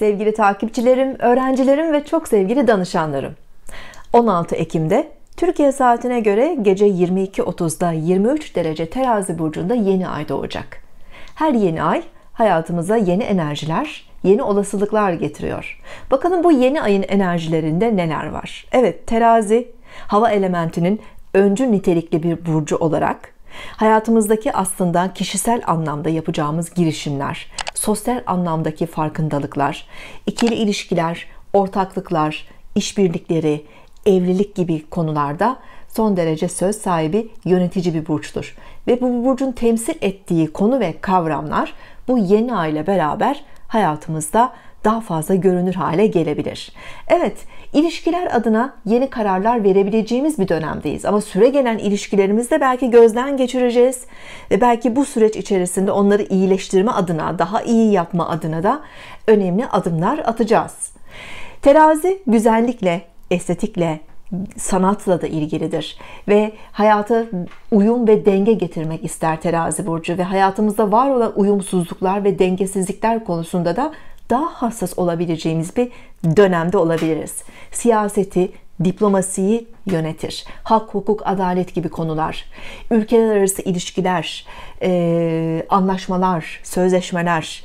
sevgili takipçilerim, öğrencilerim ve çok sevgili danışanlarım. 16 Ekim'de Türkiye saatine göre gece 22.30'da 23 derece terazi burcunda yeni ay doğacak. Her yeni ay hayatımıza yeni enerjiler, yeni olasılıklar getiriyor. Bakalım bu yeni ayın enerjilerinde neler var? Evet terazi hava elementinin öncü nitelikli bir burcu olarak Hayatımızdaki aslında kişisel anlamda yapacağımız girişimler, sosyal anlamdaki farkındalıklar, ikili ilişkiler, ortaklıklar, işbirlikleri, evlilik gibi konularda son derece söz sahibi yönetici bir burçtur. Ve bu burcun temsil ettiği konu ve kavramlar bu yeni ay ile beraber hayatımızda daha fazla görünür hale gelebilir. Evet, İlişkiler adına yeni kararlar verebileceğimiz bir dönemdeyiz. Ama süre gelen ilişkilerimizde belki gözden geçireceğiz ve belki bu süreç içerisinde onları iyileştirme adına, daha iyi yapma adına da önemli adımlar atacağız. Terazi güzellikle, estetikle, sanatla da ilgilidir ve hayata uyum ve denge getirmek ister terazi burcu ve hayatımızda var olan uyumsuzluklar ve dengesizlikler konusunda da daha hassas olabileceğimiz bir dönemde olabiliriz. Siyaseti, diplomasiyi yönetir. Hak, hukuk, adalet gibi konular, ülkeler arası ilişkiler, e, anlaşmalar, sözleşmeler,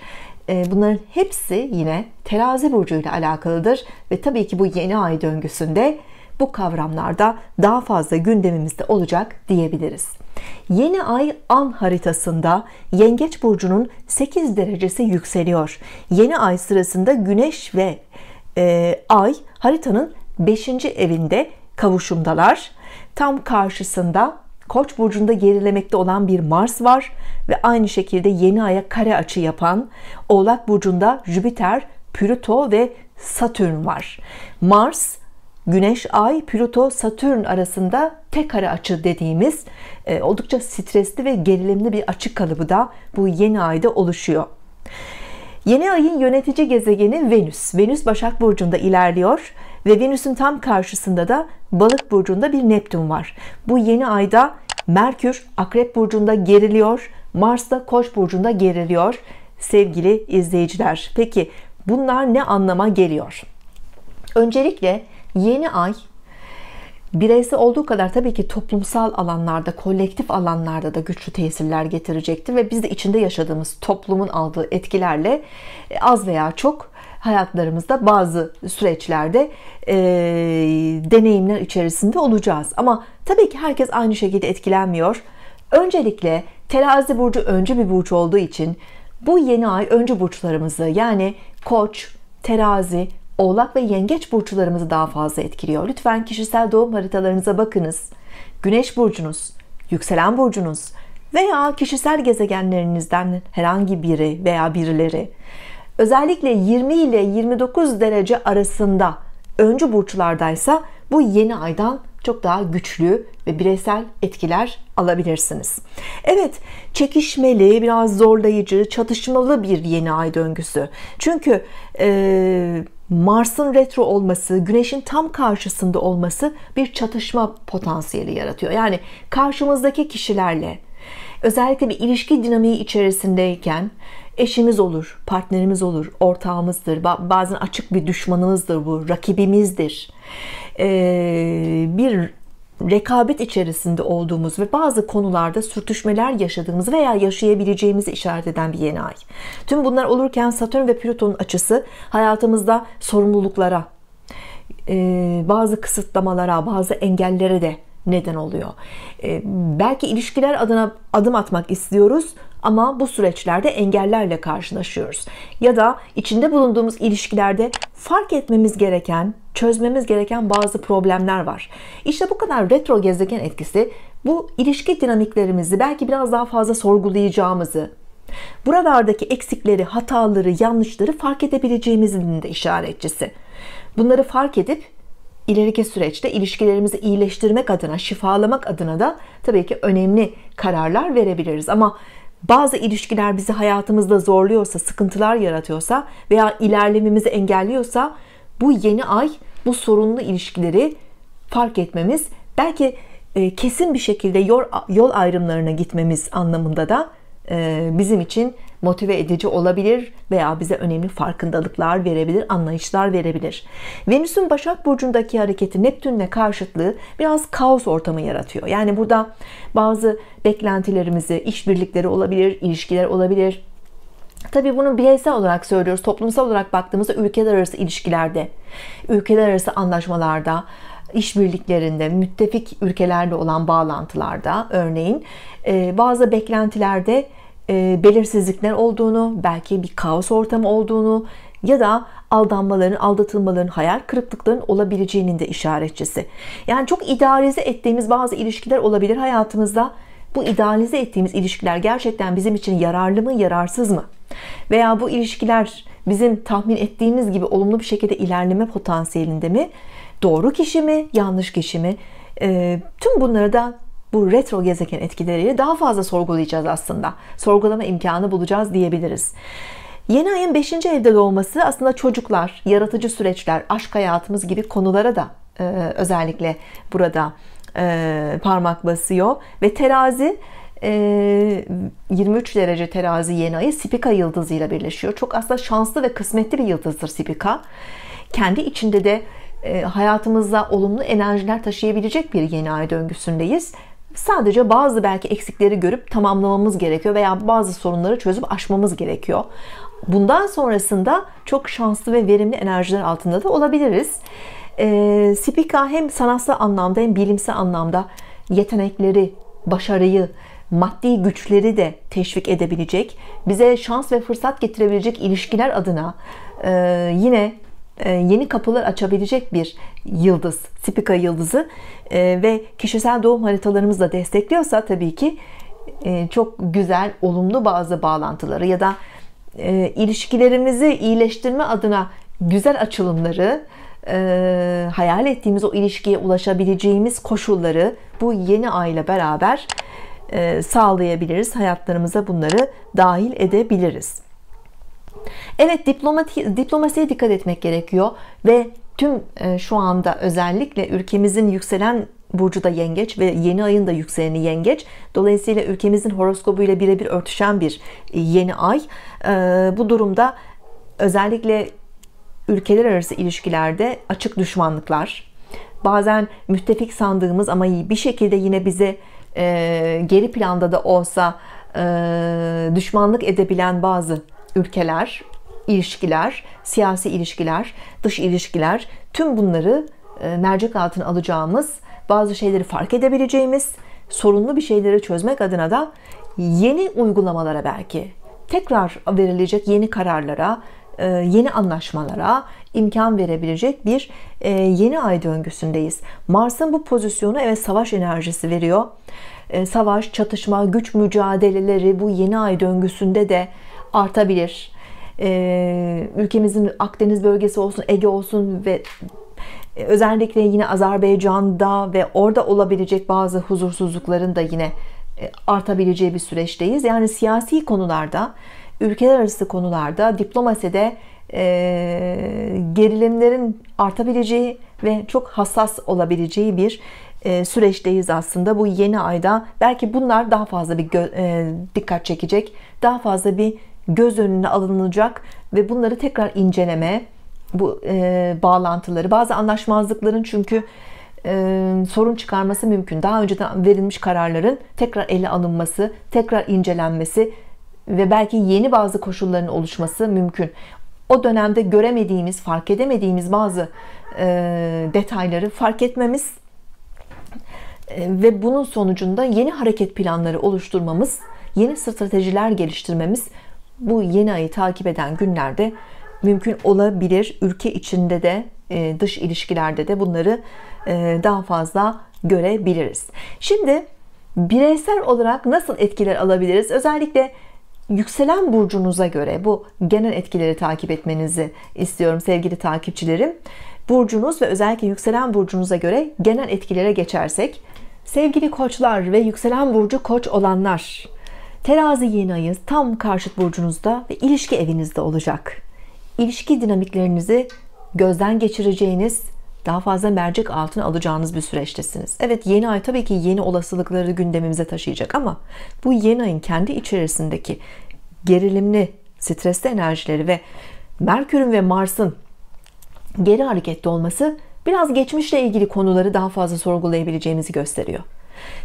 e, bunların hepsi yine terazi burcuyla alakalıdır ve tabii ki bu yeni ay döngüsünde bu kavramlarda daha fazla gündemimizde olacak diyebiliriz. Yeni ay an haritasında Yengeç burcunun 8 derecesi yükseliyor. Yeni ay sırasında Güneş ve e, ay haritanın 5. evinde kavuşumdalar. Tam karşısında Koç burcunda gerilemekte olan bir Mars var ve aynı şekilde yeni aya kare açı yapan Oğlak burcunda Jüpiter, Plüto ve Satürn var. Mars Güneş, Ay, Plüto, Satürn arasında tek ara açı dediğimiz e, oldukça stresli ve gerilimli bir açı kalıbı da bu yeni ayda oluşuyor. Yeni ayın yönetici gezegeni Venüs. Venüs Başak Burcu'nda ilerliyor ve Venüs'ün tam karşısında da Balık Burcu'nda bir Neptün var. Bu yeni ayda Merkür Akrep Burcu'nda geriliyor, Mars da Koç Burcu'nda geriliyor sevgili izleyiciler. Peki bunlar ne anlama geliyor? Öncelikle Yeni ay bireysel olduğu kadar tabii ki toplumsal alanlarda, kolektif alanlarda da güçlü tesirler getirecektir ve biz de içinde yaşadığımız toplumun aldığı etkilerle e, az veya çok hayatlarımızda bazı süreçlerde e, deneyimler içerisinde olacağız. Ama tabii ki herkes aynı şekilde etkilenmiyor. Öncelikle terazi burcu önce bir burç olduğu için bu yeni ay önce burçlarımızı yani koç, terazi, Oğlak ve yengeç burçlarımızı daha fazla etkiliyor. Lütfen kişisel doğum haritalarınıza bakınız. Güneş burcunuz, yükselen burcunuz veya kişisel gezegenlerinizden herhangi biri veya birileri özellikle 20 ile 29 derece arasında öncü burçlardaysa bu yeni aydan çok daha güçlü ve bireysel etkiler alabilirsiniz. Evet, çekişmeli, biraz zorlayıcı, çatışmalı bir yeni ay döngüsü. Çünkü e, Mars'ın retro olması, Güneş'in tam karşısında olması bir çatışma potansiyeli yaratıyor. Yani karşımızdaki kişilerle özellikle bir ilişki dinamiği içerisindeyken eşimiz olur, partnerimiz olur, ortağımızdır, bazen açık bir düşmanımızdır bu, rakibimizdir. Ee, bir rekabet içerisinde olduğumuz ve bazı konularda sürtüşmeler yaşadığımız veya yaşayabileceğimizi işaret eden bir yeni ay. Tüm bunlar olurken Satürn ve Plüton'un açısı hayatımızda sorumluluklara, e, bazı kısıtlamalara, bazı engellere de neden oluyor. E, belki ilişkiler adına adım atmak istiyoruz ama bu süreçlerde engellerle karşılaşıyoruz. Ya da içinde bulunduğumuz ilişkilerde fark etmemiz gereken çözmemiz gereken bazı problemler var. İşte bu kadar retro gezegen etkisi bu ilişki dinamiklerimizi belki biraz daha fazla sorgulayacağımızı, buralardaki eksikleri, hataları, yanlışları fark edebileceğimizin de işaretçisi. Bunları fark edip ileriki süreçte ilişkilerimizi iyileştirmek adına, şifalamak adına da tabii ki önemli kararlar verebiliriz. Ama bazı ilişkiler bizi hayatımızda zorluyorsa, sıkıntılar yaratıyorsa veya ilerlememizi engelliyorsa bu yeni ay bu sorunlu ilişkileri fark etmemiz belki e, kesin bir şekilde yol, yol ayrımlarına gitmemiz anlamında da e, bizim için motive edici olabilir veya bize önemli farkındalıklar verebilir, anlayışlar verebilir. Venüs'ün Başak Burcu'ndaki hareketi Neptün'le karşıtlığı biraz kaos ortamı yaratıyor. Yani burada bazı beklentilerimizi, işbirlikleri olabilir, ilişkiler olabilir, Tabi bunu bireysel olarak söylüyoruz. Toplumsal olarak baktığımızda ülkeler arası ilişkilerde, ülkeler arası anlaşmalarda, işbirliklerinde, müttefik ülkelerle olan bağlantılarda örneğin e, bazı beklentilerde e, belirsizlikler olduğunu, belki bir kaos ortamı olduğunu ya da aldanmaların, aldatılmaların, hayal kırıklıkların olabileceğinin de işaretçisi. Yani çok idealize ettiğimiz bazı ilişkiler olabilir hayatımızda bu idealize ettiğimiz ilişkiler gerçekten bizim için yararlı mı, yararsız mı? Veya bu ilişkiler bizim tahmin ettiğimiz gibi olumlu bir şekilde ilerleme potansiyelinde mi? Doğru kişi mi, yanlış kişi mi? E, tüm bunları da bu retro gezegen etkileriyle daha fazla sorgulayacağız aslında. Sorgulama imkanı bulacağız diyebiliriz. Yeni ayın 5. evde doğması aslında çocuklar, yaratıcı süreçler, aşk hayatımız gibi konulara da e, özellikle burada e, parmak basıyor ve terazi e, 23 derece terazi yeni ayı Sipika yıldızıyla birleşiyor. Çok aslında şanslı ve kısmetli bir yıldızdır Sipika. Kendi içinde de e, hayatımızda olumlu enerjiler taşıyabilecek bir yeni ay döngüsündeyiz. Sadece bazı belki eksikleri görüp tamamlamamız gerekiyor veya bazı sorunları çözüp aşmamız gerekiyor. Bundan sonrasında çok şanslı ve verimli enerjiler altında da olabiliriz. E, ee, Spica hem sanatsal anlamda hem bilimsel anlamda yetenekleri, başarıyı, maddi güçleri de teşvik edebilecek, bize şans ve fırsat getirebilecek ilişkiler adına e, yine e, yeni kapılar açabilecek bir yıldız, Spica yıldızı e, ve kişisel doğum haritalarımızla destekliyorsa tabii ki e, çok güzel, olumlu bazı bağlantıları ya da e, ilişkilerimizi iyileştirme adına güzel açılımları, e, hayal ettiğimiz o ilişkiye ulaşabileceğimiz koşulları bu yeni ay ile beraber e, sağlayabiliriz. Hayatlarımıza bunları dahil edebiliriz. Evet diplomati, diplomasiye dikkat etmek gerekiyor ve tüm e, şu anda özellikle ülkemizin yükselen burcu da yengeç ve yeni ayın da yükseleni yengeç. Dolayısıyla ülkemizin horoskobuyla birebir örtüşen bir e, yeni ay. E, bu durumda özellikle ülkeler arası ilişkilerde açık düşmanlıklar, bazen müttefik sandığımız ama bir şekilde yine bize e, geri planda da olsa e, düşmanlık edebilen bazı ülkeler, ilişkiler, siyasi ilişkiler, dış ilişkiler, tüm bunları e, mercek altına alacağımız, bazı şeyleri fark edebileceğimiz, sorunlu bir şeyleri çözmek adına da yeni uygulamalara belki tekrar verilecek yeni kararlara, e, yeni anlaşmalara imkan verebilecek bir e, yeni ay döngüsündeyiz. Mars'ın bu pozisyonu evet savaş enerjisi veriyor. E, savaş, çatışma, güç mücadeleleri bu yeni ay döngüsünde de artabilir. Ülkemizin Akdeniz bölgesi olsun, Ege olsun ve özellikle yine Azerbaycan'da ve orada olabilecek bazı huzursuzlukların da yine artabileceği bir süreçteyiz. Yani siyasi konularda ülkeler arası konularda diplomaside e, gerilimlerin artabileceği ve çok hassas olabileceği bir e, süreçteyiz aslında bu yeni ayda. Belki bunlar daha fazla bir e, dikkat çekecek, daha fazla bir göz önüne alınacak ve bunları tekrar inceleme bu e, bağlantıları, bazı anlaşmazlıkların çünkü e, sorun çıkarması mümkün. Daha önceden verilmiş kararların tekrar ele alınması, tekrar incelenmesi, ve belki yeni bazı koşulların oluşması mümkün. O dönemde göremediğimiz, fark edemediğimiz bazı e, detayları fark etmemiz e, ve bunun sonucunda yeni hareket planları oluşturmamız, yeni stratejiler geliştirmemiz bu yeni ayı takip eden günlerde mümkün olabilir. Ülke içinde de e, dış ilişkilerde de bunları e, daha fazla görebiliriz. Şimdi bireysel olarak nasıl etkiler alabiliriz? Özellikle yükselen burcunuza göre bu genel etkileri takip etmenizi istiyorum sevgili takipçilerim. Burcunuz ve özellikle yükselen burcunuza göre genel etkilere geçersek sevgili koçlar ve yükselen burcu koç olanlar terazi yeni ayı tam karşıt burcunuzda ve ilişki evinizde olacak. İlişki dinamiklerinizi gözden geçireceğiniz daha fazla mercek altına alacağınız bir süreçtesiniz. Evet yeni ay tabii ki yeni olasılıkları gündemimize taşıyacak ama bu yeni ayın kendi içerisindeki gerilimli, stresli enerjileri ve Merkür'ün ve Mars'ın geri hareketli olması biraz geçmişle ilgili konuları daha fazla sorgulayabileceğimizi gösteriyor.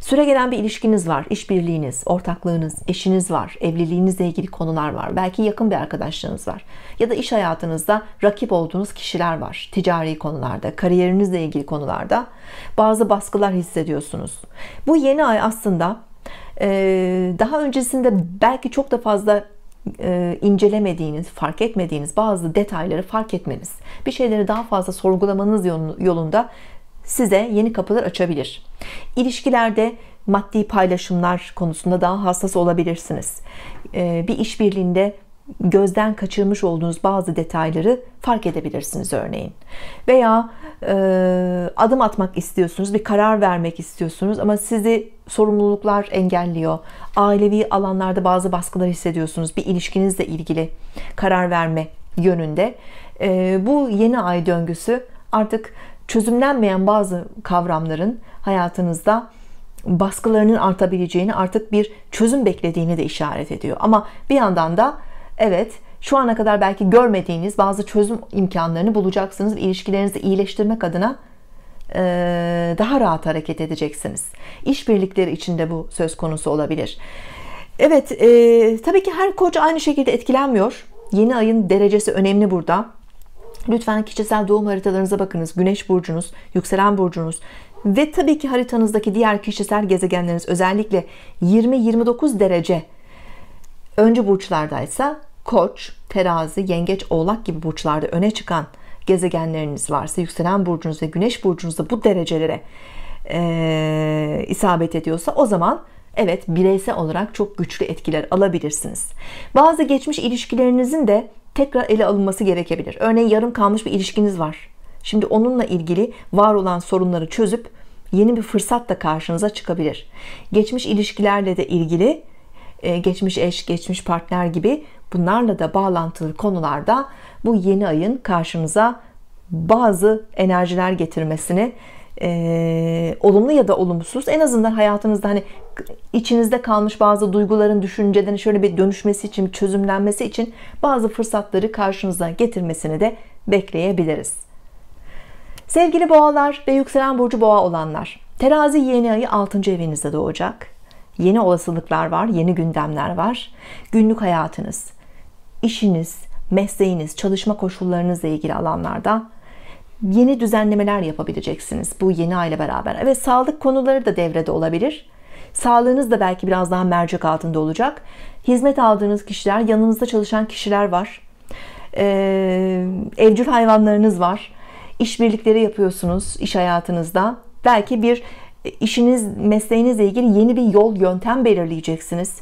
Süre gelen bir ilişkiniz var, işbirliğiniz, ortaklığınız, eşiniz var, evliliğinizle ilgili konular var. Belki yakın bir arkadaşlığınız var. Ya da iş hayatınızda rakip olduğunuz kişiler var. Ticari konularda, kariyerinizle ilgili konularda bazı baskılar hissediyorsunuz. Bu yeni ay aslında e, daha öncesinde belki çok da fazla e, incelemediğiniz, fark etmediğiniz bazı detayları fark etmeniz, bir şeyleri daha fazla sorgulamanız yolunda size yeni kapılar açabilir. İlişkilerde maddi paylaşımlar konusunda daha hassas olabilirsiniz. Ee, bir işbirliğinde gözden kaçırmış olduğunuz bazı detayları fark edebilirsiniz örneğin. Veya e, adım atmak istiyorsunuz, bir karar vermek istiyorsunuz ama sizi sorumluluklar engelliyor. Ailevi alanlarda bazı baskılar hissediyorsunuz. Bir ilişkinizle ilgili karar verme yönünde. E, bu yeni ay döngüsü artık çözümlenmeyen bazı kavramların hayatınızda baskılarının artabileceğini, artık bir çözüm beklediğini de işaret ediyor. Ama bir yandan da evet şu ana kadar belki görmediğiniz bazı çözüm imkanlarını bulacaksınız. ilişkilerinizi iyileştirmek adına daha rahat hareket edeceksiniz. İşbirlikleri içinde bu söz konusu olabilir. Evet, e, tabii ki her koç aynı şekilde etkilenmiyor. Yeni ayın derecesi önemli burada. Lütfen kişisel doğum haritalarınıza bakınız. Güneş burcunuz, yükselen burcunuz ve tabii ki haritanızdaki diğer kişisel gezegenleriniz özellikle 20-29 derece öncü burçlardaysa koç, terazi, yengeç, oğlak gibi burçlarda öne çıkan gezegenleriniz varsa yükselen burcunuz ve güneş burcunuzda bu derecelere e, isabet ediyorsa o zaman evet bireysel olarak çok güçlü etkiler alabilirsiniz. Bazı geçmiş ilişkilerinizin de tekrar ele alınması gerekebilir. Örneğin yarım kalmış bir ilişkiniz var. Şimdi onunla ilgili var olan sorunları çözüp yeni bir fırsat da karşınıza çıkabilir. Geçmiş ilişkilerle de ilgili e, geçmiş eş, geçmiş partner gibi bunlarla da bağlantılı konularda bu yeni ayın karşınıza bazı enerjiler getirmesini e, olumlu ya da olumsuz en azından hayatınızda hani içinizde kalmış bazı duyguların, düşüncelerin şöyle bir dönüşmesi için, çözümlenmesi için bazı fırsatları karşınıza getirmesini de bekleyebiliriz. Sevgili boğalar ve yükselen burcu boğa olanlar, terazi yeni ayı 6. evinizde doğacak. Yeni olasılıklar var, yeni gündemler var. Günlük hayatınız, işiniz, mesleğiniz, çalışma koşullarınızla ilgili alanlarda yeni düzenlemeler yapabileceksiniz bu yeni aile beraber. Ve sağlık konuları da devrede olabilir. Sağlığınız da belki biraz daha mercek altında olacak. Hizmet aldığınız kişiler, yanınızda çalışan kişiler var. Ee, evcil hayvanlarınız var. İşbirlikleri yapıyorsunuz iş hayatınızda. Belki bir e, işiniz, mesleğinizle ilgili yeni bir yol, yöntem belirleyeceksiniz.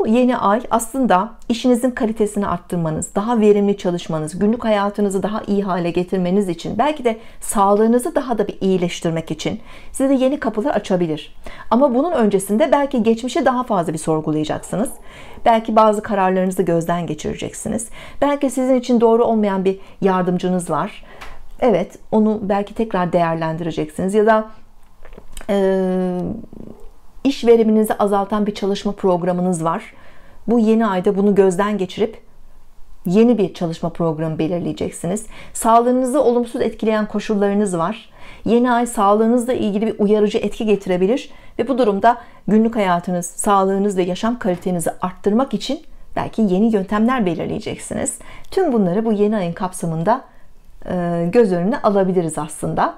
Bu yeni ay aslında işinizin kalitesini arttırmanız, daha verimli çalışmanız, günlük hayatınızı daha iyi hale getirmeniz için, belki de sağlığınızı daha da bir iyileştirmek için size de yeni kapılar açabilir. Ama bunun öncesinde belki geçmişe daha fazla bir sorgulayacaksınız. Belki bazı kararlarınızı gözden geçireceksiniz. Belki sizin için doğru olmayan bir yardımcınız var. Evet, onu belki tekrar değerlendireceksiniz ya da e, iş veriminizi azaltan bir çalışma programınız var. Bu yeni ayda bunu gözden geçirip yeni bir çalışma programı belirleyeceksiniz. Sağlığınızı olumsuz etkileyen koşullarınız var. Yeni ay sağlığınızla ilgili bir uyarıcı etki getirebilir ve bu durumda günlük hayatınız, sağlığınız ve yaşam kalitenizi arttırmak için belki yeni yöntemler belirleyeceksiniz. Tüm bunları bu yeni ayın kapsamında göz önüne alabiliriz aslında.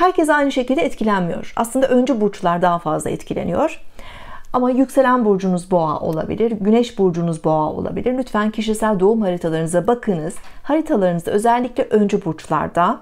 Herkes aynı şekilde etkilenmiyor. Aslında önce burçlar daha fazla etkileniyor. Ama yükselen burcunuz boğa olabilir, güneş burcunuz boğa olabilir. Lütfen kişisel doğum haritalarınıza bakınız. Haritalarınızda özellikle önce burçlarda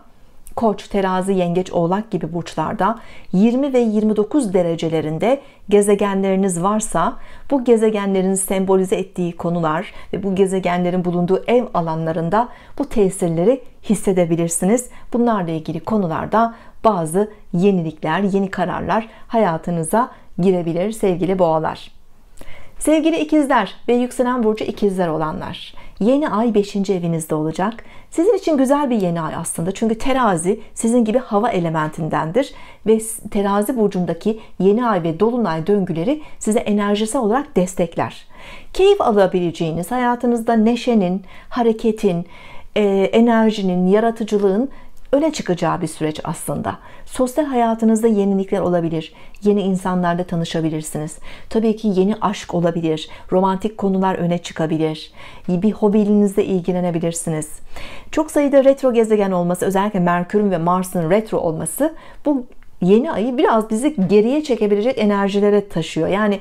Koç, Terazi, Yengeç, Oğlak gibi burçlarda 20 ve 29 derecelerinde gezegenleriniz varsa bu gezegenlerin sembolize ettiği konular ve bu gezegenlerin bulunduğu ev alanlarında bu tesirleri hissedebilirsiniz. Bunlarla ilgili konularda bazı yenilikler, yeni kararlar hayatınıza girebilir sevgili boğalar. Sevgili ikizler ve yükselen burcu ikizler olanlar. Yeni ay 5. evinizde olacak. Sizin için güzel bir yeni ay aslında. Çünkü terazi sizin gibi hava elementindendir. Ve terazi burcundaki yeni ay ve dolunay döngüleri size enerjisi olarak destekler. Keyif alabileceğiniz, hayatınızda neşenin, hareketin, enerjinin, yaratıcılığın öne çıkacağı bir süreç aslında. Sosyal hayatınızda yenilikler olabilir. Yeni insanlarla tanışabilirsiniz. Tabii ki yeni aşk olabilir. Romantik konular öne çıkabilir. Bir hobinizle ilgilenebilirsiniz. Çok sayıda retro gezegen olması, özellikle Merkür'ün ve Mars'ın retro olması bu yeni ayı biraz bizi geriye çekebilecek enerjilere taşıyor. Yani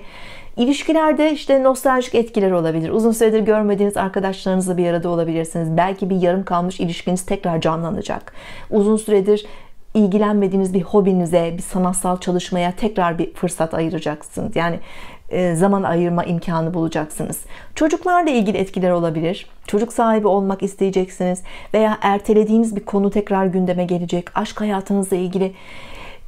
İlişkilerde işte nostaljik etkiler olabilir. Uzun süredir görmediğiniz arkadaşlarınızla bir arada olabilirsiniz. Belki bir yarım kalmış ilişkiniz tekrar canlanacak. Uzun süredir ilgilenmediğiniz bir hobinize, bir sanatsal çalışmaya tekrar bir fırsat ayıracaksınız. Yani e, zaman ayırma imkanı bulacaksınız. Çocuklarla ilgili etkiler olabilir. Çocuk sahibi olmak isteyeceksiniz veya ertelediğiniz bir konu tekrar gündeme gelecek. Aşk hayatınızla ilgili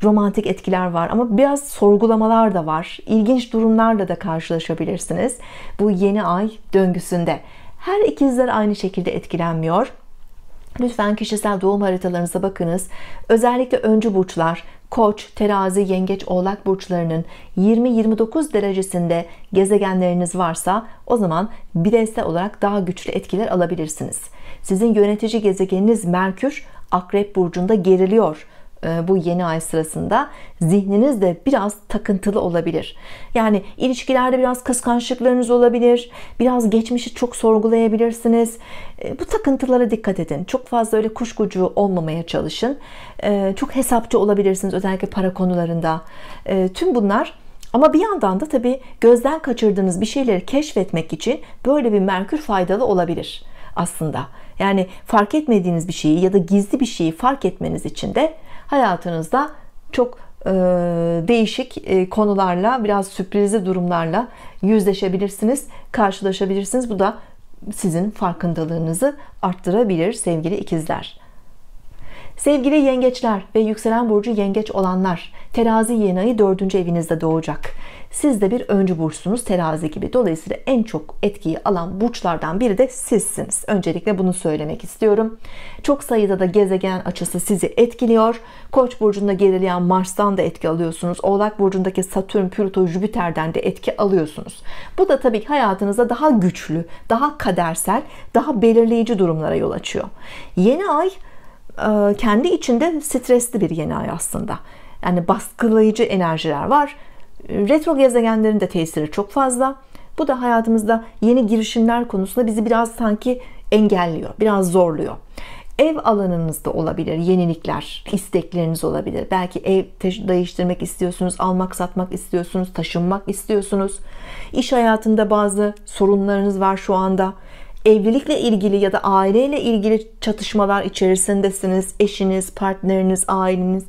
romantik etkiler var ama biraz sorgulamalar da var. İlginç durumlarla da karşılaşabilirsiniz bu yeni ay döngüsünde. Her ikizler aynı şekilde etkilenmiyor. Lütfen kişisel doğum haritalarınıza bakınız. Özellikle öncü burçlar, Koç, Terazi, Yengeç, Oğlak burçlarının 20-29 derecesinde gezegenleriniz varsa o zaman bireysel olarak daha güçlü etkiler alabilirsiniz. Sizin yönetici gezegeniniz Merkür, Akrep burcunda geriliyor. E, bu yeni ay sırasında zihniniz de biraz takıntılı olabilir. Yani ilişkilerde biraz kıskançlıklarınız olabilir. Biraz geçmişi çok sorgulayabilirsiniz. E, bu takıntılara dikkat edin. Çok fazla öyle kuşkucu olmamaya çalışın. E, çok hesapçı olabilirsiniz özellikle para konularında. Tüm bunlar ama bir yandan da tabii gözden kaçırdığınız bir şeyleri keşfetmek için böyle bir merkür faydalı olabilir aslında. Yani fark etmediğiniz bir şeyi ya da gizli bir şeyi fark etmeniz için de hayatınızda çok e, değişik e, konularla biraz sürprizli durumlarla yüzleşebilirsiniz, karşılaşabilirsiniz. Bu da sizin farkındalığınızı arttırabilir sevgili ikizler. Sevgili yengeçler ve yükselen burcu yengeç olanlar terazi yeni ayı dördüncü evinizde doğacak. Siz de bir öncü burçsunuz terazi gibi. Dolayısıyla en çok etkiyi alan burçlardan biri de sizsiniz. Öncelikle bunu söylemek istiyorum. Çok sayıda da gezegen açısı sizi etkiliyor. Koç burcunda gerileyen Mars'tan da etki alıyorsunuz. Oğlak burcundaki Satürn, Plüto, Jüpiter'den de etki alıyorsunuz. Bu da tabii hayatınızda daha güçlü, daha kadersel, daha belirleyici durumlara yol açıyor. Yeni ay e, kendi içinde stresli bir yeni ay aslında. Yani baskılayıcı enerjiler var. E, retro gezegenlerin de tesiri çok fazla. Bu da hayatımızda yeni girişimler konusunda bizi biraz sanki engelliyor, biraz zorluyor. Ev alanınızda olabilir, yenilikler, istekleriniz olabilir. Belki ev değiştirmek istiyorsunuz, almak satmak istiyorsunuz, taşınmak istiyorsunuz. İş hayatında bazı sorunlarınız var şu anda evlilikle ilgili ya da aileyle ilgili çatışmalar içerisindesiniz. Eşiniz, partneriniz, aileniz.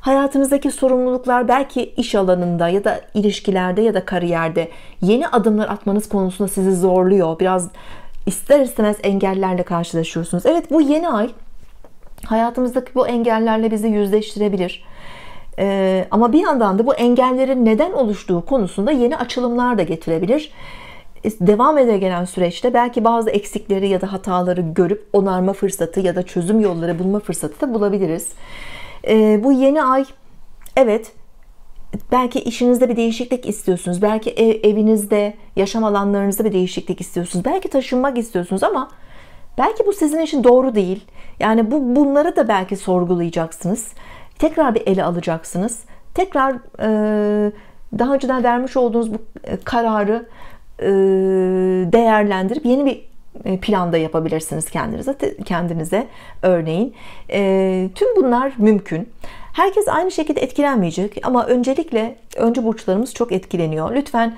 Hayatınızdaki sorumluluklar belki iş alanında ya da ilişkilerde ya da kariyerde yeni adımlar atmanız konusunda sizi zorluyor. Biraz ister istemez engellerle karşılaşıyorsunuz. Evet bu yeni ay hayatımızdaki bu engellerle bizi yüzleştirebilir. Ee, ama bir yandan da bu engellerin neden oluştuğu konusunda yeni açılımlar da getirebilir devam ede gelen süreçte belki bazı eksikleri ya da hataları görüp onarma fırsatı ya da çözüm yolları bulma fırsatı da bulabiliriz. E, bu yeni ay evet belki işinizde bir değişiklik istiyorsunuz. Belki ev, evinizde, yaşam alanlarınızda bir değişiklik istiyorsunuz. Belki taşınmak istiyorsunuz ama belki bu sizin için doğru değil. Yani bu bunları da belki sorgulayacaksınız. Tekrar bir ele alacaksınız. Tekrar e, daha önceden vermiş olduğunuz bu kararı e, değerlendirip yeni bir e, planda yapabilirsiniz kendinize kendinize örneğin e, tüm bunlar mümkün herkes aynı şekilde etkilenmeyecek ama öncelikle önce burçlarımız çok etkileniyor lütfen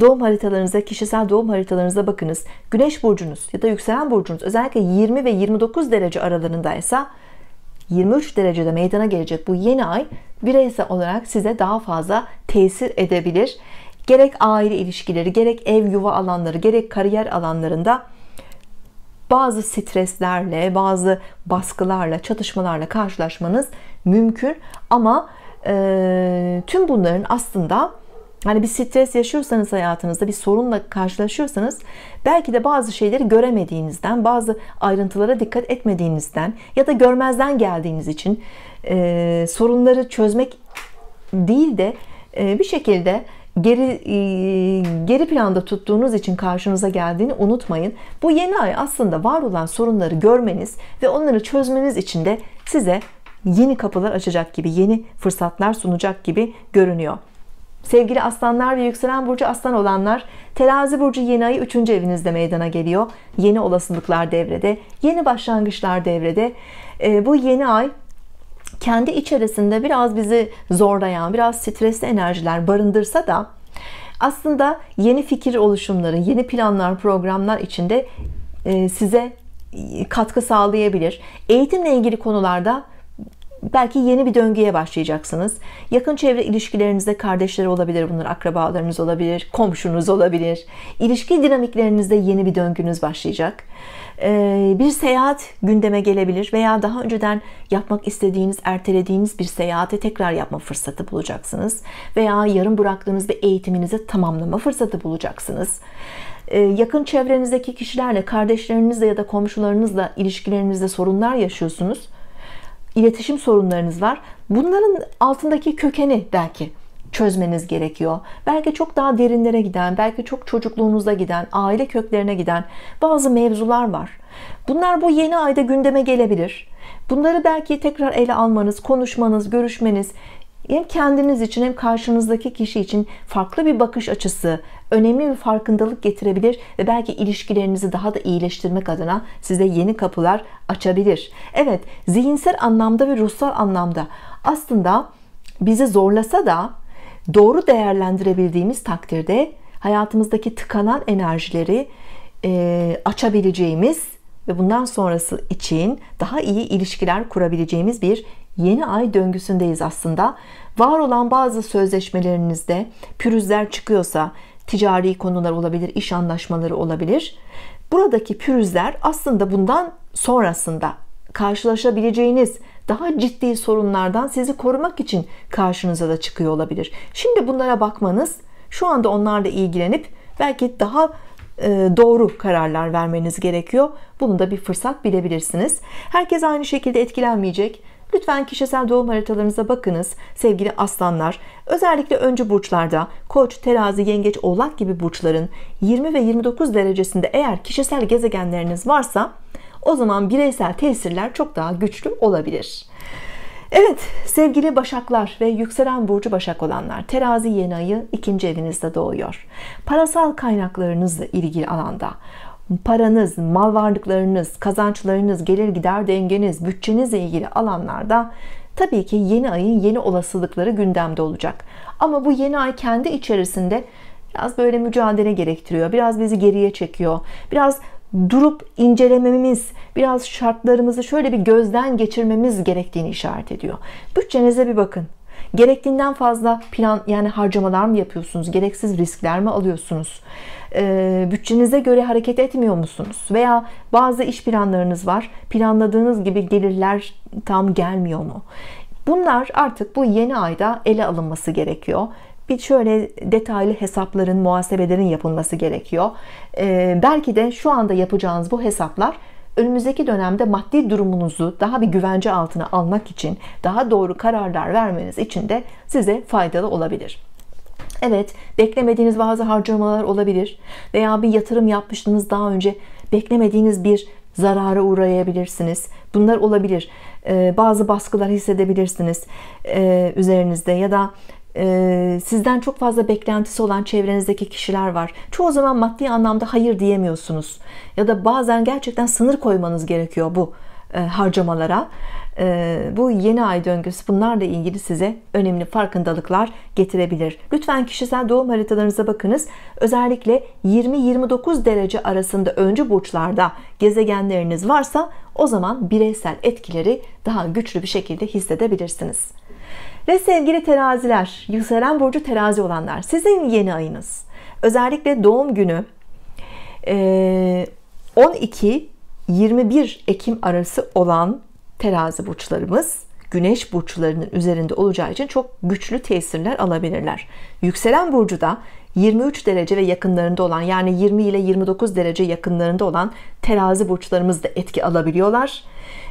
doğum haritalarınıza kişisel doğum haritalarınıza bakınız güneş burcunuz ya da yükselen burcunuz özellikle 20 ve 29 derece aralarındaysa 23 derecede meydana gelecek bu yeni ay bireysel olarak size daha fazla tesir edebilir gerek aile ilişkileri, gerek ev yuva alanları, gerek kariyer alanlarında bazı streslerle, bazı baskılarla, çatışmalarla karşılaşmanız mümkün. Ama e, tüm bunların aslında hani bir stres yaşıyorsanız hayatınızda, bir sorunla karşılaşıyorsanız belki de bazı şeyleri göremediğinizden, bazı ayrıntılara dikkat etmediğinizden ya da görmezden geldiğiniz için e, sorunları çözmek değil de e, bir şekilde geri e, geri planda tuttuğunuz için karşınıza geldiğini unutmayın. Bu yeni ay aslında var olan sorunları görmeniz ve onları çözmeniz için de size yeni kapılar açacak gibi, yeni fırsatlar sunacak gibi görünüyor. Sevgili aslanlar ve yükselen burcu aslan olanlar, terazi burcu yeni ayı 3. evinizde meydana geliyor. Yeni olasılıklar devrede, yeni başlangıçlar devrede. E, bu yeni ay kendi içerisinde biraz bizi zorlayan, biraz stresli enerjiler barındırsa da aslında yeni fikir oluşumları, yeni planlar, programlar içinde e, size e, katkı sağlayabilir. Eğitimle ilgili konularda belki yeni bir döngüye başlayacaksınız. Yakın çevre ilişkilerinizde kardeşleri olabilir bunlar, akrabalarınız olabilir, komşunuz olabilir. İlişki dinamiklerinizde yeni bir döngünüz başlayacak. Ee, bir seyahat gündeme gelebilir veya daha önceden yapmak istediğiniz, ertelediğiniz bir seyahati tekrar yapma fırsatı bulacaksınız veya yarım bıraktığınız bir eğitiminizi tamamlama fırsatı bulacaksınız. Ee, yakın çevrenizdeki kişilerle, kardeşlerinizle ya da komşularınızla ilişkilerinizde sorunlar yaşıyorsunuz. İletişim sorunlarınız var. Bunların altındaki kökeni belki çözmeniz gerekiyor. Belki çok daha derinlere giden, belki çok çocukluğunuzda giden, aile köklerine giden bazı mevzular var. Bunlar bu yeni ayda gündeme gelebilir. Bunları belki tekrar ele almanız, konuşmanız, görüşmeniz hem kendiniz için hem karşınızdaki kişi için farklı bir bakış açısı, önemli bir farkındalık getirebilir ve belki ilişkilerinizi daha da iyileştirmek adına size yeni kapılar açabilir. Evet, zihinsel anlamda ve ruhsal anlamda aslında bizi zorlasa da doğru değerlendirebildiğimiz takdirde hayatımızdaki tıkanan enerjileri e, açabileceğimiz ve bundan sonrası için daha iyi ilişkiler kurabileceğimiz bir yeni ay döngüsündeyiz aslında. Var olan bazı sözleşmelerinizde pürüzler çıkıyorsa ticari konular olabilir, iş anlaşmaları olabilir. Buradaki pürüzler aslında bundan sonrasında karşılaşabileceğiniz daha ciddi sorunlardan sizi korumak için karşınıza da çıkıyor olabilir. Şimdi bunlara bakmanız, şu anda onlarla ilgilenip belki daha e, doğru kararlar vermeniz gerekiyor. Bunu da bir fırsat bilebilirsiniz. Herkes aynı şekilde etkilenmeyecek. Lütfen kişisel doğum haritalarınıza bakınız sevgili aslanlar. Özellikle öncü burçlarda koç, terazi, yengeç, oğlak gibi burçların 20 ve 29 derecesinde eğer kişisel gezegenleriniz varsa o zaman bireysel tesirler çok daha güçlü olabilir. Evet sevgili başaklar ve yükselen burcu başak olanlar terazi yeni ayı ikinci evinizde doğuyor. Parasal kaynaklarınızla ilgili alanda paranız, mal varlıklarınız, kazançlarınız, gelir gider dengeniz, bütçenizle ilgili alanlarda tabii ki yeni ayın yeni olasılıkları gündemde olacak. Ama bu yeni ay kendi içerisinde biraz böyle mücadele gerektiriyor. Biraz bizi geriye çekiyor. Biraz durup incelememiz, biraz şartlarımızı şöyle bir gözden geçirmemiz gerektiğini işaret ediyor. Bütçenize bir bakın. Gerektiğinden fazla plan yani harcamalar mı yapıyorsunuz? Gereksiz riskler mi alıyorsunuz? Ee, bütçenize göre hareket etmiyor musunuz? Veya bazı iş planlarınız var. Planladığınız gibi gelirler tam gelmiyor mu? Bunlar artık bu yeni ayda ele alınması gerekiyor. Bir şöyle detaylı hesapların, muhasebelerin yapılması gerekiyor. Ee, belki de şu anda yapacağınız bu hesaplar önümüzdeki dönemde maddi durumunuzu daha bir güvence altına almak için, daha doğru kararlar vermeniz için de size faydalı olabilir. Evet, beklemediğiniz bazı harcamalar olabilir veya bir yatırım yapmıştınız daha önce beklemediğiniz bir zarara uğrayabilirsiniz. Bunlar olabilir. Ee, bazı baskılar hissedebilirsiniz e, üzerinizde ya da sizden çok fazla beklentisi olan çevrenizdeki kişiler var. Çoğu zaman maddi anlamda hayır diyemiyorsunuz. Ya da bazen gerçekten sınır koymanız gerekiyor bu harcamalara. bu yeni ay döngüsü bunlarla ilgili size önemli farkındalıklar getirebilir. Lütfen kişisel doğum haritalarınıza bakınız. Özellikle 20-29 derece arasında öncü burçlarda gezegenleriniz varsa o zaman bireysel etkileri daha güçlü bir şekilde hissedebilirsiniz. Ve sevgili teraziler, yükselen burcu terazi olanlar, sizin yeni ayınız. Özellikle doğum günü 12-21 Ekim arası olan terazi burçlarımız güneş burçlarının üzerinde olacağı için çok güçlü tesirler alabilirler. Yükselen burcu da 23 derece ve yakınlarında olan yani 20 ile 29 derece yakınlarında olan terazi burçlarımız da etki alabiliyorlar.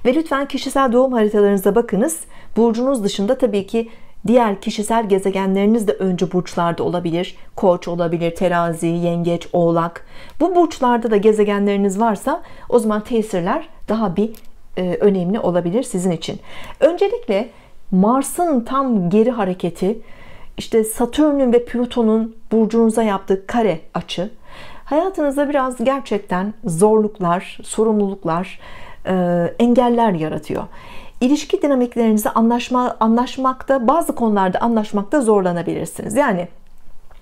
Ve lütfen kişisel doğum haritalarınıza bakınız. Burcunuz dışında tabii ki diğer kişisel gezegenleriniz de önce burçlarda olabilir. Koç olabilir, terazi, yengeç, oğlak. Bu burçlarda da gezegenleriniz varsa o zaman tesirler daha bir e, önemli olabilir sizin için. Öncelikle Mars'ın tam geri hareketi işte Satürn'ün ve Plüton'un burcunuza yaptığı kare açı hayatınızda biraz gerçekten zorluklar, sorumluluklar, e, engeller yaratıyor. İlişki dinamiklerinizi anlaşma, anlaşmakta, bazı konularda anlaşmakta zorlanabilirsiniz. Yani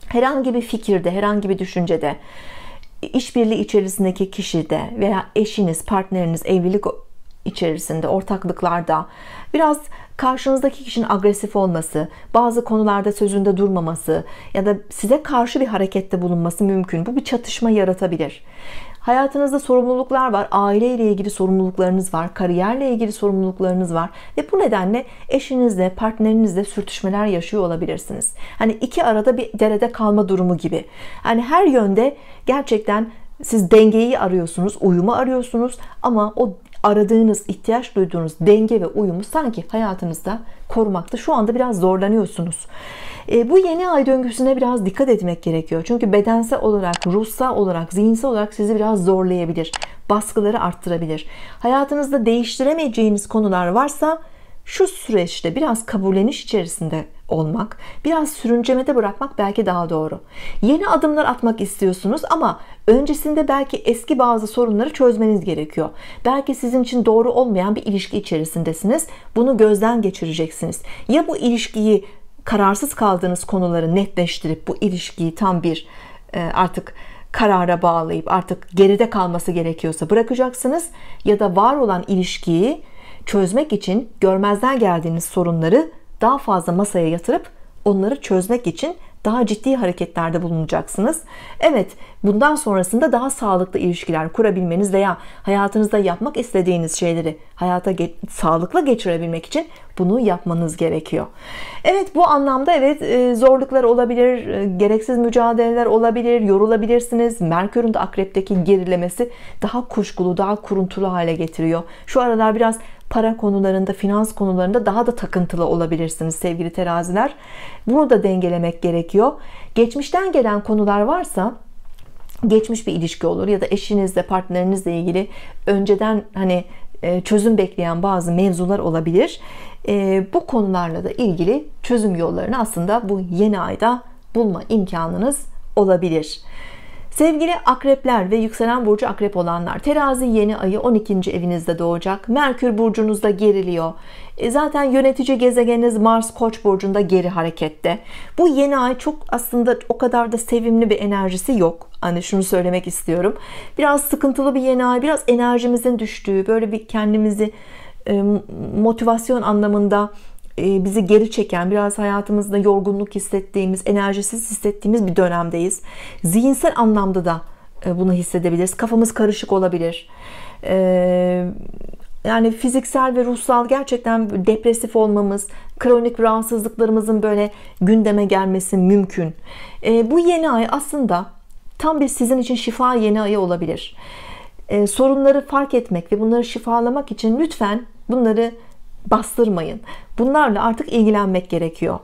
herhangi bir fikirde, herhangi bir düşüncede, işbirliği içerisindeki kişide veya eşiniz, partneriniz, evlilik içerisinde, ortaklıklarda biraz karşınızdaki kişinin agresif olması, bazı konularda sözünde durmaması ya da size karşı bir harekette bulunması mümkün. Bu bir çatışma yaratabilir. Hayatınızda sorumluluklar var. aileyle ilgili sorumluluklarınız var. Kariyerle ilgili sorumluluklarınız var. Ve bu nedenle eşinizle, partnerinizle sürtüşmeler yaşıyor olabilirsiniz. Hani iki arada bir derede kalma durumu gibi. Hani her yönde gerçekten siz dengeyi arıyorsunuz, uyumu arıyorsunuz ama o aradığınız, ihtiyaç duyduğunuz denge ve uyumu sanki hayatınızda korumakta şu anda biraz zorlanıyorsunuz. E, bu yeni ay döngüsüne biraz dikkat etmek gerekiyor. Çünkü bedensel olarak, ruhsal olarak, zihinsel olarak sizi biraz zorlayabilir. Baskıları arttırabilir. Hayatınızda değiştiremeyeceğiniz konular varsa şu süreçte biraz kabulleniş içerisinde olmak, biraz sürüncemede bırakmak belki daha doğru. Yeni adımlar atmak istiyorsunuz ama öncesinde belki eski bazı sorunları çözmeniz gerekiyor. Belki sizin için doğru olmayan bir ilişki içerisindesiniz. Bunu gözden geçireceksiniz. Ya bu ilişkiyi kararsız kaldığınız konuları netleştirip bu ilişkiyi tam bir e, artık karara bağlayıp artık geride kalması gerekiyorsa bırakacaksınız ya da var olan ilişkiyi çözmek için görmezden geldiğiniz sorunları daha fazla masaya yatırıp onları çözmek için daha ciddi hareketlerde bulunacaksınız. Evet, bundan sonrasında daha sağlıklı ilişkiler kurabilmeniz veya hayatınızda yapmak istediğiniz şeyleri hayata ge- sağlıklı geçirebilmek için bunu yapmanız gerekiyor. Evet bu anlamda evet e, zorluklar olabilir, e, gereksiz mücadeleler olabilir, yorulabilirsiniz. Merkür'ün de akrepteki gerilemesi daha kuşkulu, daha kuruntulu hale getiriyor. Şu aralar biraz para konularında, finans konularında daha da takıntılı olabilirsiniz sevgili teraziler. Bunu da dengelemek gerekiyor. Geçmişten gelen konular varsa geçmiş bir ilişki olur ya da eşinizle, partnerinizle ilgili önceden hani e, çözüm bekleyen bazı mevzular olabilir. Ee, bu konularla da ilgili çözüm yollarını aslında bu yeni ayda bulma imkanınız olabilir. Sevgili akrepler ve yükselen burcu akrep olanlar terazi yeni ayı 12. evinizde doğacak. Merkür burcunuzda geriliyor. E, zaten yönetici gezegeniniz Mars koç burcunda geri harekette. Bu yeni ay çok aslında o kadar da sevimli bir enerjisi yok. Hani şunu söylemek istiyorum. Biraz sıkıntılı bir yeni ay, biraz enerjimizin düştüğü, böyle bir kendimizi e, motivasyon anlamında e, bizi geri çeken, biraz hayatımızda yorgunluk hissettiğimiz, enerjisiz hissettiğimiz bir dönemdeyiz. Zihinsel anlamda da e, bunu hissedebiliriz. Kafamız karışık olabilir. Yani fiziksel ve ruhsal gerçekten depresif olmamız, kronik rahatsızlıklarımızın böyle gündeme gelmesi mümkün. Bu yeni ay aslında tam bir sizin için şifa yeni ayı olabilir. E, sorunları fark etmek ve bunları şifalamak için lütfen bunları bastırmayın. Bunlarla artık ilgilenmek gerekiyor.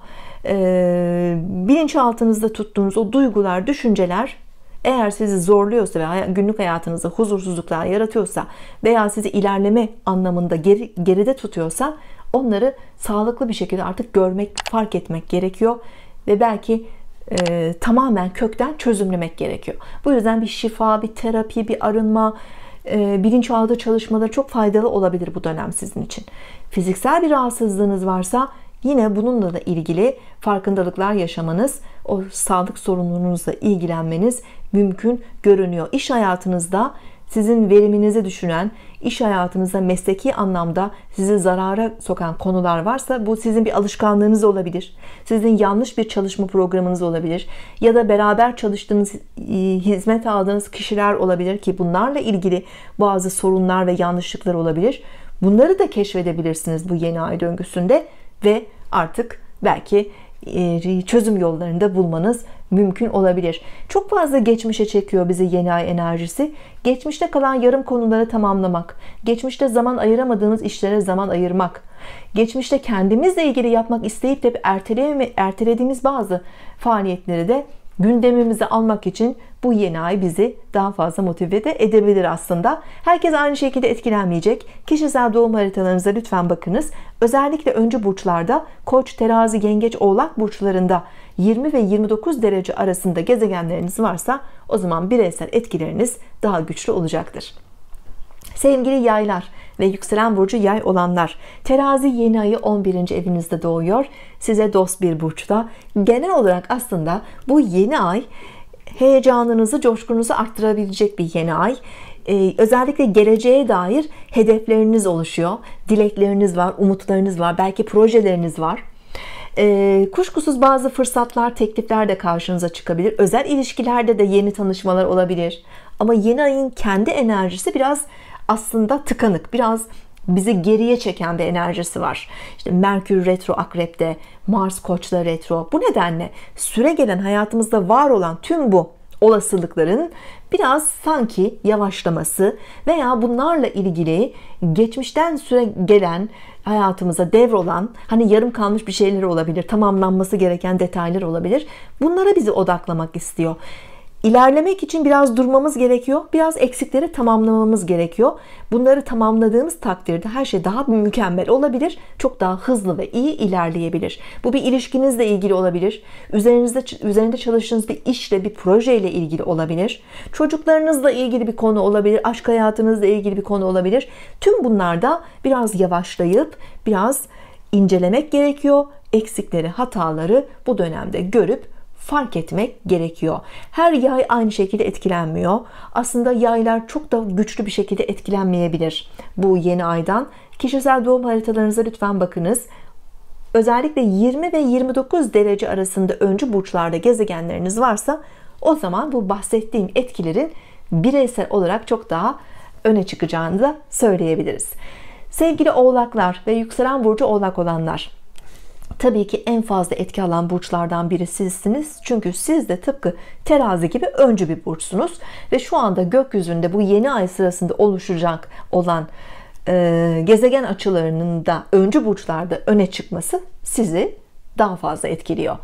E, bilinçaltınızda tuttuğunuz o duygular, düşünceler eğer sizi zorluyorsa veya günlük hayatınızda huzursuzluklar yaratıyorsa veya sizi ilerleme anlamında geri, geride tutuyorsa onları sağlıklı bir şekilde artık görmek, fark etmek gerekiyor ve belki e, tamamen kökten çözümlemek gerekiyor. Bu yüzden bir şifa, bir terapi, bir arınma, e, bilinçaltı çalışmaları çok faydalı olabilir bu dönem sizin için. Fiziksel bir rahatsızlığınız varsa yine bununla da ilgili farkındalıklar yaşamanız, o sağlık sorununuzla ilgilenmeniz mümkün görünüyor. İş hayatınızda sizin veriminizi düşünen, iş hayatınızda mesleki anlamda sizi zarara sokan konular varsa bu sizin bir alışkanlığınız olabilir. Sizin yanlış bir çalışma programınız olabilir. Ya da beraber çalıştığınız, e, hizmet aldığınız kişiler olabilir ki bunlarla ilgili bazı sorunlar ve yanlışlıklar olabilir. Bunları da keşfedebilirsiniz bu yeni ay döngüsünde ve artık belki e, çözüm yollarını da bulmanız mümkün olabilir. Çok fazla geçmişe çekiyor bizi yeni ay enerjisi. Geçmişte kalan yarım konuları tamamlamak, geçmişte zaman ayıramadığımız işlere zaman ayırmak, geçmişte kendimizle ilgili yapmak isteyip de ertelediğimiz bazı faaliyetleri de gündemimize almak için bu yeni ay bizi daha fazla motive de edebilir aslında. Herkes aynı şekilde etkilenmeyecek. Kişisel doğum haritalarınıza lütfen bakınız. Özellikle önce burçlarda koç, terazi, yengeç, oğlak burçlarında 20 ve 29 derece arasında gezegenleriniz varsa o zaman bireysel etkileriniz daha güçlü olacaktır. Sevgili yaylar, ve yükselen burcu yay olanlar. Terazi yeni ayı 11. evinizde doğuyor. Size dost bir burçta. Genel olarak aslında bu yeni ay heyecanınızı, coşkunuzu arttırabilecek bir yeni ay. Ee, özellikle geleceğe dair hedefleriniz oluşuyor. Dilekleriniz var, umutlarınız var, belki projeleriniz var. E, kuşkusuz bazı fırsatlar, teklifler de karşınıza çıkabilir. Özel ilişkilerde de yeni tanışmalar olabilir. Ama yeni ayın kendi enerjisi biraz aslında tıkanık. Biraz bizi geriye çeken bir enerjisi var. İşte Merkür retro akrepte, Mars koçta retro. Bu nedenle süre gelen hayatımızda var olan tüm bu olasılıkların biraz sanki yavaşlaması veya bunlarla ilgili geçmişten süre gelen hayatımıza devrolan hani yarım kalmış bir şeyler olabilir, tamamlanması gereken detaylar olabilir. Bunlara bizi odaklamak istiyor. İlerlemek için biraz durmamız gerekiyor. Biraz eksikleri tamamlamamız gerekiyor. Bunları tamamladığımız takdirde her şey daha mükemmel olabilir. Çok daha hızlı ve iyi ilerleyebilir. Bu bir ilişkinizle ilgili olabilir. Üzerinizde üzerinde çalıştığınız bir işle, bir projeyle ilgili olabilir. Çocuklarınızla ilgili bir konu olabilir. Aşk hayatınızla ilgili bir konu olabilir. Tüm bunlarda biraz yavaşlayıp biraz incelemek gerekiyor. Eksikleri, hataları bu dönemde görüp fark etmek gerekiyor. Her yay aynı şekilde etkilenmiyor. Aslında yaylar çok da güçlü bir şekilde etkilenmeyebilir bu yeni aydan. Kişisel doğum haritalarınıza lütfen bakınız. Özellikle 20 ve 29 derece arasında öncü burçlarda gezegenleriniz varsa o zaman bu bahsettiğim etkilerin bireysel olarak çok daha öne çıkacağını da söyleyebiliriz. Sevgili oğlaklar ve yükselen burcu oğlak olanlar tabii ki en fazla etki alan burçlardan biri sizsiniz. Çünkü siz de tıpkı terazi gibi öncü bir burçsunuz. Ve şu anda gökyüzünde bu yeni ay sırasında oluşacak olan e, gezegen açılarının da öncü burçlarda öne çıkması sizi daha fazla etkiliyor.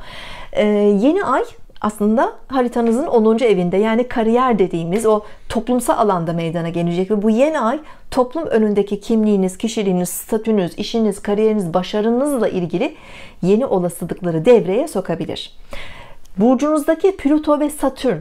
E, yeni ay aslında haritanızın 10. evinde yani kariyer dediğimiz o toplumsal alanda meydana gelecek ve bu yeni ay toplum önündeki kimliğiniz, kişiliğiniz, statünüz, işiniz, kariyeriniz, başarınızla ilgili yeni olasılıkları devreye sokabilir. Burcunuzdaki Plüto ve Satürn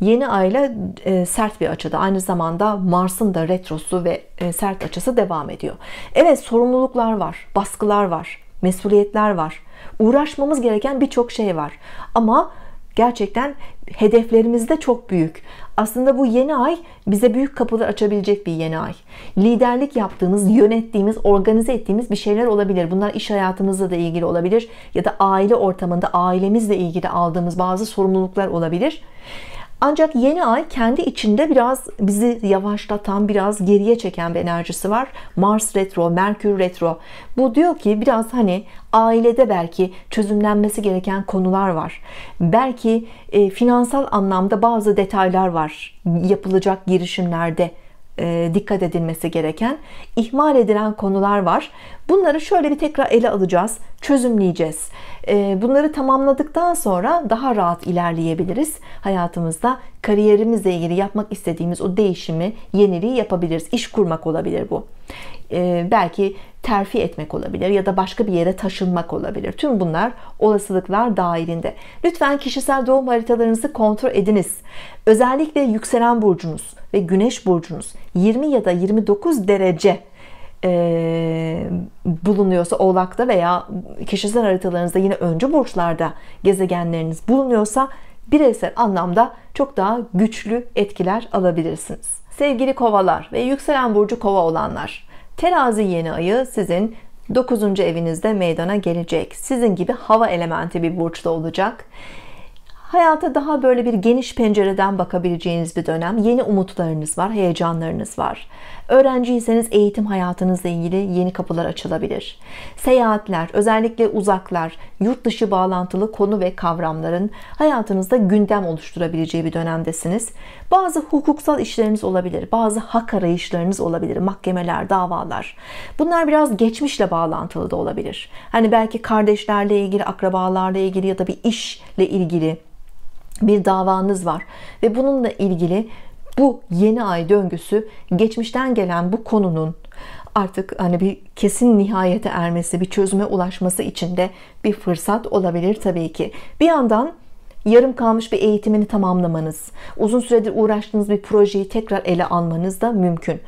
yeni ayla e, sert bir açıda. Aynı zamanda Mars'ın da retrosu ve e, sert açısı devam ediyor. Evet sorumluluklar var, baskılar var, mesuliyetler var. Uğraşmamız gereken birçok şey var. Ama gerçekten hedeflerimiz de çok büyük. Aslında bu yeni ay bize büyük kapılar açabilecek bir yeni ay. Liderlik yaptığımız, yönettiğimiz, organize ettiğimiz bir şeyler olabilir. Bunlar iş hayatımızla da ilgili olabilir ya da aile ortamında ailemizle ilgili aldığımız bazı sorumluluklar olabilir. Ancak yeni ay kendi içinde biraz bizi yavaşlatan, biraz geriye çeken bir enerjisi var. Mars retro, Merkür retro. Bu diyor ki biraz hani ailede belki çözümlenmesi gereken konular var. Belki e, finansal anlamda bazı detaylar var yapılacak girişimlerde e, dikkat edilmesi gereken ihmal edilen konular var. Bunları şöyle bir tekrar ele alacağız, çözümleyeceğiz. E, bunları tamamladıktan sonra daha rahat ilerleyebiliriz. Hayatımızda kariyerimizle ilgili yapmak istediğimiz o değişimi, yeniliği yapabiliriz. İş kurmak olabilir bu. E, belki terfi etmek olabilir ya da başka bir yere taşınmak olabilir. Tüm bunlar olasılıklar dahilinde. Lütfen kişisel doğum haritalarınızı kontrol ediniz. Özellikle yükselen burcunuz ve güneş burcunuz 20 ya da 29 derece e, bulunuyorsa oğlakta veya kişisel haritalarınızda yine önce burçlarda gezegenleriniz bulunuyorsa bireysel anlamda çok daha güçlü etkiler alabilirsiniz. Sevgili kovalar ve yükselen burcu kova olanlar Terazi yeni ayı sizin 9. evinizde meydana gelecek. Sizin gibi hava elementi bir burçta olacak. Hayata daha böyle bir geniş pencereden bakabileceğiniz bir dönem. Yeni umutlarınız var, heyecanlarınız var. Öğrenciyseniz eğitim hayatınızla ilgili yeni kapılar açılabilir. Seyahatler, özellikle uzaklar, yurt dışı bağlantılı konu ve kavramların hayatınızda gündem oluşturabileceği bir dönemdesiniz. Bazı hukuksal işleriniz olabilir, bazı hak arayışlarınız olabilir, mahkemeler, davalar. Bunlar biraz geçmişle bağlantılı da olabilir. Hani belki kardeşlerle ilgili, akrabalarla ilgili ya da bir işle ilgili bir davanız var ve bununla ilgili bu yeni ay döngüsü geçmişten gelen bu konunun artık hani bir kesin nihayete ermesi, bir çözüme ulaşması için de bir fırsat olabilir tabii ki. Bir yandan yarım kalmış bir eğitimini tamamlamanız, uzun süredir uğraştığınız bir projeyi tekrar ele almanız da mümkün.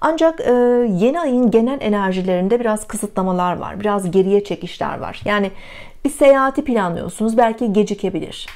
Ancak e, yeni ayın genel enerjilerinde biraz kısıtlamalar var, biraz geriye çekişler var. Yani bir seyahati planlıyorsunuz belki gecikebilir.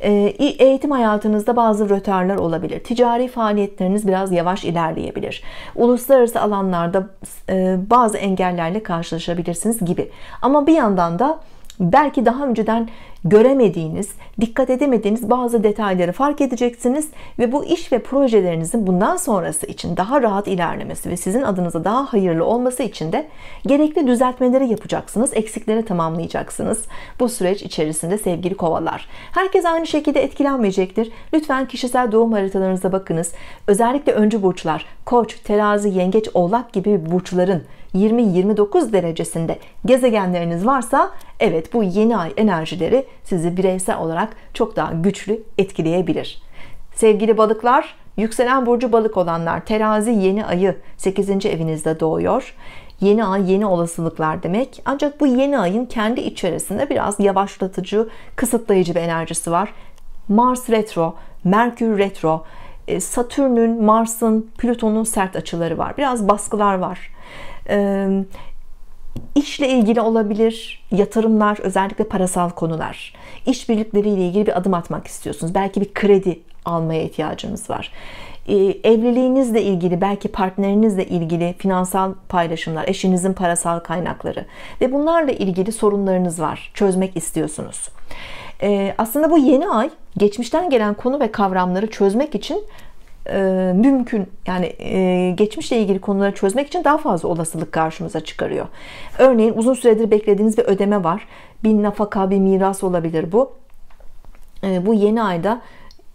E, eğitim hayatınızda bazı rötarlar olabilir. Ticari faaliyetleriniz biraz yavaş ilerleyebilir. Uluslararası alanlarda e, bazı engellerle karşılaşabilirsiniz gibi. Ama bir yandan da belki daha önceden göremediğiniz, dikkat edemediğiniz bazı detayları fark edeceksiniz ve bu iş ve projelerinizin bundan sonrası için daha rahat ilerlemesi ve sizin adınıza daha hayırlı olması için de gerekli düzeltmeleri yapacaksınız, eksikleri tamamlayacaksınız. Bu süreç içerisinde sevgili kovalar. Herkes aynı şekilde etkilenmeyecektir. Lütfen kişisel doğum haritalarınıza bakınız. Özellikle öncü burçlar, koç, terazi, yengeç, oğlak gibi burçların 20-29 derecesinde gezegenleriniz varsa evet bu yeni ay enerjileri sizi bireysel olarak çok daha güçlü etkileyebilir. Sevgili balıklar, yükselen burcu balık olanlar terazi yeni ayı 8. evinizde doğuyor. Yeni ay yeni olasılıklar demek. Ancak bu yeni ayın kendi içerisinde biraz yavaşlatıcı, kısıtlayıcı bir enerjisi var. Mars retro, Merkür retro, e, Satürn'ün, Mars'ın, Plüton'un sert açıları var. Biraz baskılar var. İşle ilgili olabilir, yatırımlar, özellikle parasal konular. İş birlikleriyle ilgili bir adım atmak istiyorsunuz. Belki bir kredi almaya ihtiyacınız var. Ee, evliliğinizle ilgili, belki partnerinizle ilgili finansal paylaşımlar, eşinizin parasal kaynakları ve bunlarla ilgili sorunlarınız var. Çözmek istiyorsunuz. Ee, aslında bu yeni ay geçmişten gelen konu ve kavramları çözmek için e, mümkün yani e, geçmişle ilgili konuları çözmek için daha fazla olasılık karşımıza çıkarıyor. Örneğin uzun süredir beklediğiniz bir ödeme var. Bir nafaka, bir miras olabilir bu. E, bu yeni ayda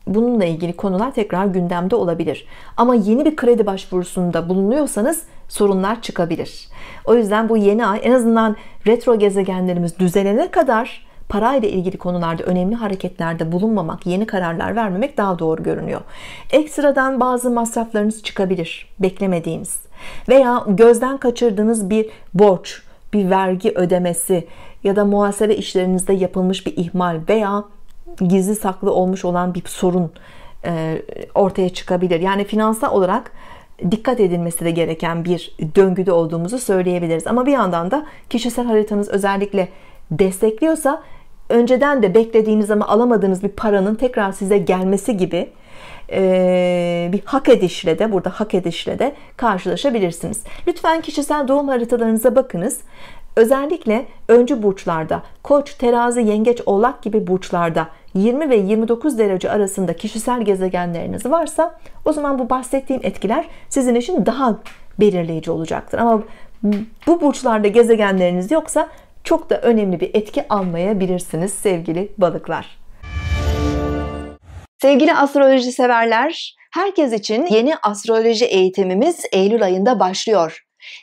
bununla ilgili konular tekrar gündemde olabilir. Ama yeni bir kredi başvurusunda bulunuyorsanız sorunlar çıkabilir. O yüzden bu yeni ay en azından retro gezegenlerimiz düzelene kadar parayla ilgili konularda önemli hareketlerde bulunmamak, yeni kararlar vermemek daha doğru görünüyor. Ekstradan bazı masraflarınız çıkabilir, beklemediğiniz veya gözden kaçırdığınız bir borç, bir vergi ödemesi ya da muhasebe işlerinizde yapılmış bir ihmal veya gizli saklı olmuş olan bir sorun e, ortaya çıkabilir. Yani finansal olarak dikkat edilmesi de gereken bir döngüde olduğumuzu söyleyebiliriz. Ama bir yandan da kişisel haritanız özellikle destekliyorsa önceden de beklediğiniz ama alamadığınız bir paranın tekrar size gelmesi gibi e, bir hak edişle de burada hak edişle de karşılaşabilirsiniz. Lütfen kişisel doğum haritalarınıza bakınız. Özellikle öncü burçlarda, koç, terazi, yengeç, oğlak gibi burçlarda 20 ve 29 derece arasında kişisel gezegenleriniz varsa o zaman bu bahsettiğim etkiler sizin için daha belirleyici olacaktır. Ama bu burçlarda gezegenleriniz yoksa çok da önemli bir etki almayabilirsiniz sevgili balıklar. Sevgili astroloji severler, herkes için yeni astroloji eğitimimiz Eylül ayında başlıyor.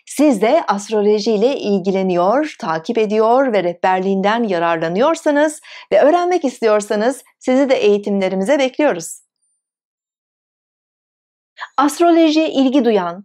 Siz de astroloji ile ilgileniyor, takip ediyor ve rehberliğinden yararlanıyorsanız ve öğrenmek istiyorsanız sizi de eğitimlerimize bekliyoruz. Astrolojiye ilgi duyan,